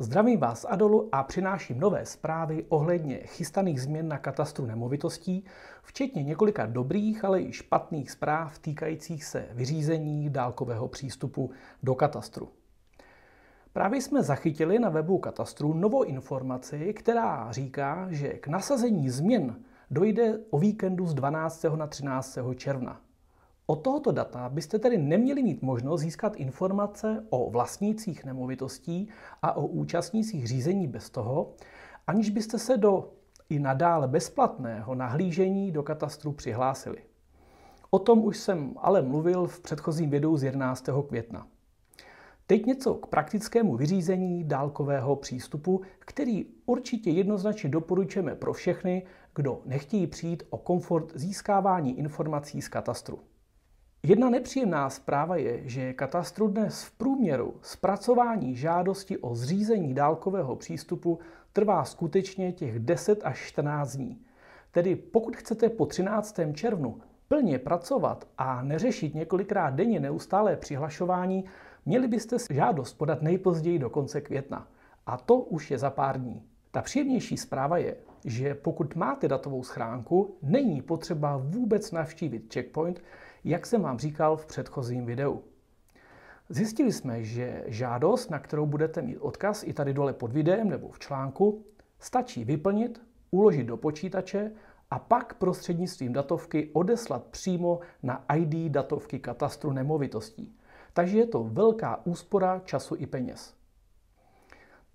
Zdravím vás z Adolu a přináším nové zprávy ohledně chystaných změn na katastru nemovitostí, včetně několika dobrých, ale i špatných zpráv týkajících se vyřízení dálkového přístupu do katastru. Právě jsme zachytili na webu katastru novou informaci, která říká, že k nasazení změn dojde o víkendu z 12. na 13. června. Od tohoto data byste tedy neměli mít možnost získat informace o vlastnících nemovitostí a o účastnících řízení bez toho, aniž byste se do i nadále bezplatného nahlížení do katastru přihlásili. O tom už jsem ale mluvil v předchozím videu z 11. května. Teď něco k praktickému vyřízení dálkového přístupu, který určitě jednoznačně doporučujeme pro všechny, kdo nechtějí přijít o komfort získávání informací z katastru. Jedna nepříjemná zpráva je, že katastru dnes v průměru zpracování žádosti o zřízení dálkového přístupu trvá skutečně těch 10 až 14 dní. Tedy pokud chcete po 13. červnu plně pracovat a neřešit několikrát denně neustálé přihlašování, měli byste žádost podat nejpozději do konce května. A to už je za pár dní. Ta příjemnější zpráva je, že pokud máte datovou schránku, není potřeba vůbec navštívit checkpoint, jak jsem vám říkal v předchozím videu. Zjistili jsme, že žádost, na kterou budete mít odkaz i tady dole pod videem nebo v článku, stačí vyplnit, uložit do počítače a pak prostřednictvím datovky odeslat přímo na ID datovky katastru nemovitostí. Takže je to velká úspora času i peněz.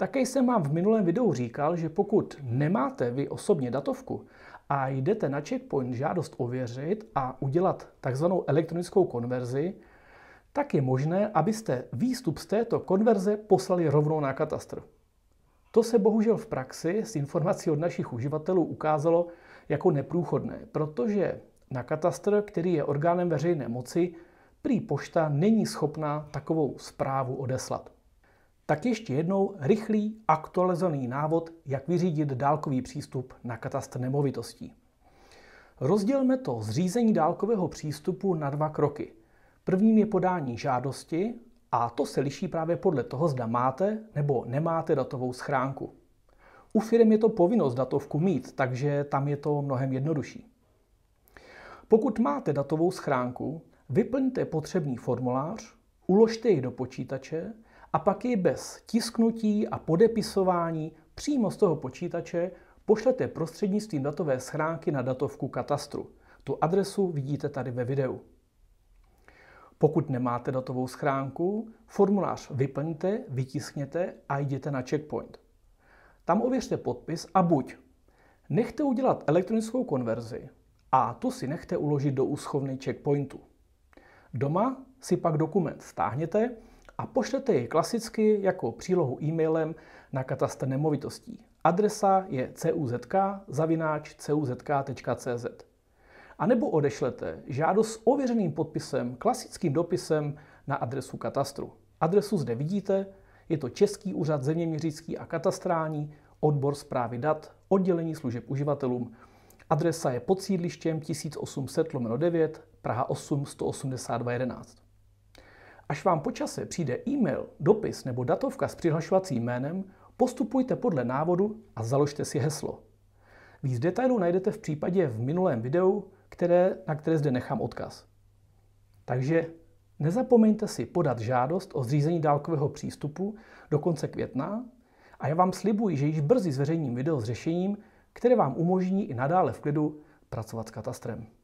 Také jsem vám v minulém videu říkal, že pokud nemáte vy osobně datovku a jdete na checkpoint žádost ověřit a udělat takzvanou elektronickou konverzi, tak je možné, abyste výstup z této konverze poslali rovnou na katastr. To se bohužel v praxi s informací od našich uživatelů ukázalo jako neprůchodné, protože na katastr, který je orgánem veřejné moci, prý pošta není schopná takovou zprávu odeslat. Tak ještě jednou rychlý aktualizovaný návod, jak vyřídit dálkový přístup na katastr nemovitostí. Rozdělme to zřízení dálkového přístupu na dva kroky. Prvním je podání žádosti a to se liší právě podle toho, zda máte nebo nemáte datovou schránku. U firm je to povinnost datovku mít, takže tam je to mnohem jednodušší. Pokud máte datovou schránku, vyplňte potřebný formulář, uložte jej do počítače a pak ji bez tisknutí a podepisování přímo z toho počítače pošlete prostřednictvím datové schránky na datovku katastru. Tu adresu vidíte tady ve videu. Pokud nemáte datovou schránku, formulář vyplňte, vytiskněte a jděte na checkpoint. Tam ověřte podpis a buď nechte udělat elektronickou konverzi a tu si nechte uložit do úschovny checkpointu. Doma si pak dokument stáhněte a pošlete ji klasicky jako přílohu e-mailem na katastr nemovitostí. Adresa je cuzk.cz A nebo odešlete žádost s ověřeným podpisem, klasickým dopisem na adresu katastru. Adresu zde vidíte, je to Český úřad zeměměřický a katastrální, odbor zprávy dat, oddělení služeb uživatelům. Adresa je pod sídlištěm 1800 9, Praha 8 182 11. Až vám po čase přijde e-mail, dopis nebo datovka s přihlašovacím jménem, postupujte podle návodu a založte si heslo. Víc detailů najdete v případě v minulém videu, které, na které zde nechám odkaz. Takže nezapomeňte si podat žádost o zřízení dálkového přístupu do konce května a já vám slibuji, že již brzy zveřejním video s řešením, které vám umožní i nadále v klidu pracovat s katastrem.